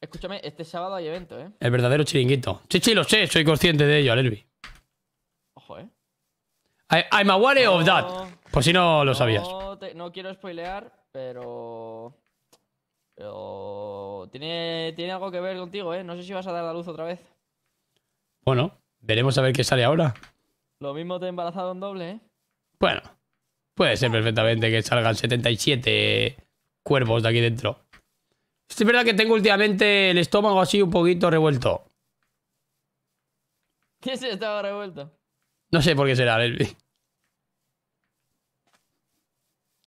Escúchame, este sábado hay evento, ¿eh? El verdadero chiringuito. Sí, sí, lo sé, soy consciente de ello, Alerbi. Ojo, ¿eh? I'm aware of that. Por si no lo sabías. no quiero spoilear, pero. Pero. Tiene, tiene algo que ver contigo, ¿eh? No sé si vas a dar la luz otra vez. Bueno, veremos a ver qué sale ahora. Lo mismo te he embarazado en doble, ¿eh? Bueno, puede ser perfectamente que salgan 77 cuervos de aquí dentro. Es verdad que tengo últimamente el estómago así un poquito revuelto. ¿Qué es estaba revuelto? No sé por qué será, Lesbi.